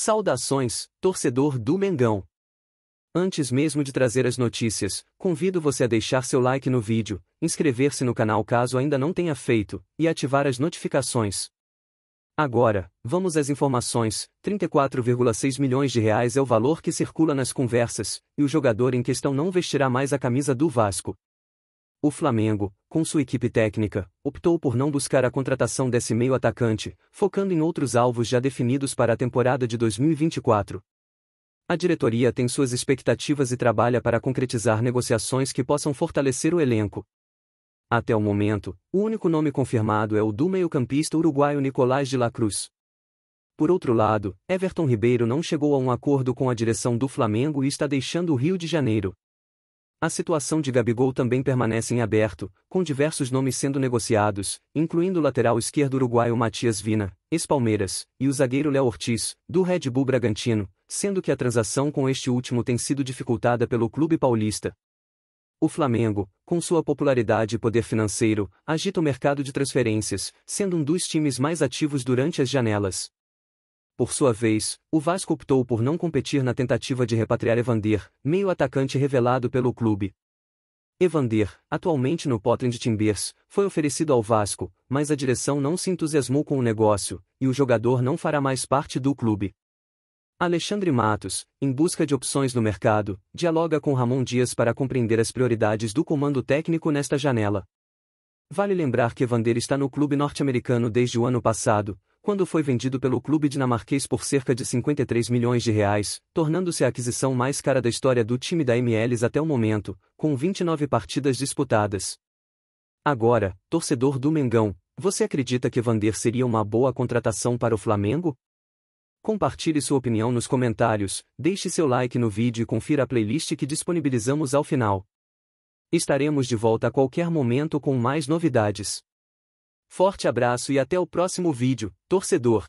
Saudações, torcedor do Mengão. Antes mesmo de trazer as notícias, convido você a deixar seu like no vídeo, inscrever-se no canal caso ainda não tenha feito, e ativar as notificações. Agora, vamos às informações. 34,6 milhões de reais é o valor que circula nas conversas, e o jogador em questão não vestirá mais a camisa do Vasco. O Flamengo, com sua equipe técnica, optou por não buscar a contratação desse meio atacante, focando em outros alvos já definidos para a temporada de 2024. A diretoria tem suas expectativas e trabalha para concretizar negociações que possam fortalecer o elenco. Até o momento, o único nome confirmado é o do meio-campista uruguaio Nicolás de la Cruz. Por outro lado, Everton Ribeiro não chegou a um acordo com a direção do Flamengo e está deixando o Rio de Janeiro. A situação de Gabigol também permanece em aberto, com diversos nomes sendo negociados, incluindo o lateral esquerdo uruguaio Matias Vina, ex-Palmeiras, e o zagueiro Léo Ortiz, do Red Bull Bragantino, sendo que a transação com este último tem sido dificultada pelo clube paulista. O Flamengo, com sua popularidade e poder financeiro, agita o mercado de transferências, sendo um dos times mais ativos durante as janelas. Por sua vez, o Vasco optou por não competir na tentativa de repatriar Evander, meio atacante revelado pelo clube. Evander, atualmente no de Timbers, foi oferecido ao Vasco, mas a direção não se entusiasmou com o negócio, e o jogador não fará mais parte do clube. Alexandre Matos, em busca de opções no mercado, dialoga com Ramon Dias para compreender as prioridades do comando técnico nesta janela. Vale lembrar que Evander está no clube norte-americano desde o ano passado, quando foi vendido pelo clube dinamarquês por cerca de 53 milhões de reais, tornando-se a aquisição mais cara da história do time da MLS até o momento, com 29 partidas disputadas. Agora, torcedor do Mengão, você acredita que Vander seria uma boa contratação para o Flamengo? Compartilhe sua opinião nos comentários, deixe seu like no vídeo e confira a playlist que disponibilizamos ao final. Estaremos de volta a qualquer momento com mais novidades. Forte abraço e até o próximo vídeo, torcedor!